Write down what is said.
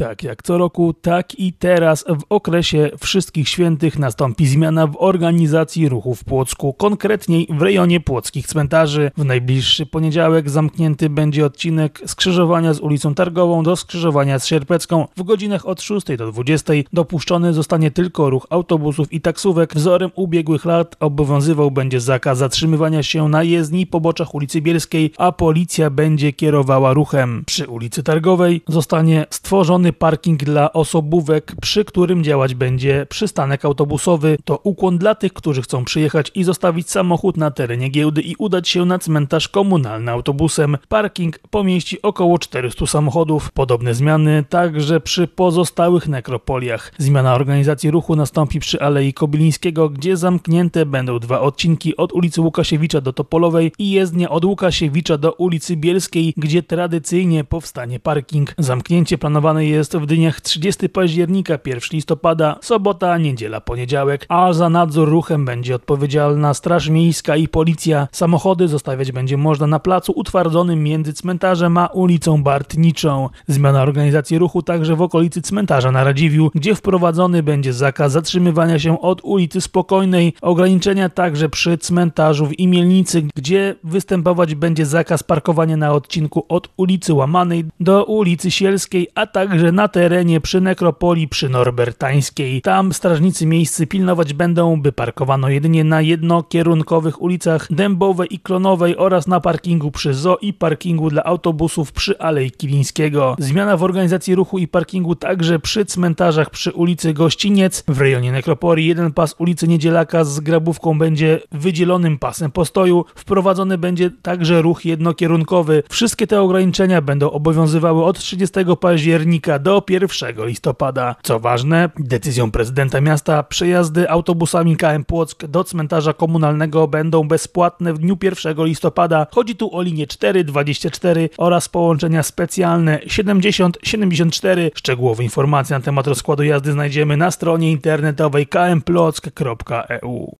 Tak jak co roku, tak i teraz w okresie Wszystkich Świętych nastąpi zmiana w organizacji ruchu w Płocku, konkretniej w rejonie płockich cmentarzy. W najbliższy poniedziałek zamknięty będzie odcinek skrzyżowania z ulicą Targową do skrzyżowania z Sierpecką. W godzinach od 6 do 20 dopuszczony zostanie tylko ruch autobusów i taksówek. Wzorem ubiegłych lat obowiązywał będzie zakaz zatrzymywania się na jezdni poboczach ulicy Bielskiej, a policja będzie kierowała ruchem. Przy ulicy Targowej zostanie stworzony parking dla osobówek, przy którym działać będzie przystanek autobusowy. To ukłon dla tych, którzy chcą przyjechać i zostawić samochód na terenie giełdy i udać się na cmentarz komunalny autobusem. Parking pomieści około 400 samochodów. Podobne zmiany także przy pozostałych nekropoliach. Zmiana organizacji ruchu nastąpi przy Alei Kobilińskiego, gdzie zamknięte będą dwa odcinki od ulicy Łukasiewicza do Topolowej i jezdnia od Łukasiewicza do ulicy Bielskiej, gdzie tradycyjnie powstanie parking. Zamknięcie planowane jest jest w dniach 30 października, 1 listopada, sobota, niedziela, poniedziałek, a za nadzór ruchem będzie odpowiedzialna Straż Miejska i Policja. Samochody zostawiać będzie można na placu utwardzonym między cmentarzem a ulicą Bartniczą. Zmiana organizacji ruchu także w okolicy cmentarza na Radziwiu, gdzie wprowadzony będzie zakaz zatrzymywania się od ulicy Spokojnej, ograniczenia także przy cmentarzu w Imielnicy, gdzie występować będzie zakaz parkowania na odcinku od ulicy Łamanej do ulicy Sielskiej, a także na terenie przy nekropolii przy Norbertańskiej. Tam strażnicy miejscy pilnować będą, by parkowano jedynie na jednokierunkowych ulicach Dębowej i Klonowej oraz na parkingu przy ZO i parkingu dla autobusów przy Alei Kilińskiego. Zmiana w organizacji ruchu i parkingu także przy cmentarzach przy ulicy Gościniec w rejonie nekropolii. Jeden pas ulicy Niedzielaka z Grabówką będzie wydzielonym pasem postoju. Wprowadzony będzie także ruch jednokierunkowy. Wszystkie te ograniczenia będą obowiązywały od 30 października do 1 listopada. Co ważne, decyzją prezydenta miasta przejazdy autobusami KM Płock do cmentarza komunalnego będą bezpłatne w dniu 1 listopada. Chodzi tu o linię 424 oraz połączenia specjalne 7074. Szczegółowe informacje na temat rozkładu jazdy znajdziemy na stronie internetowej kmplock.eu.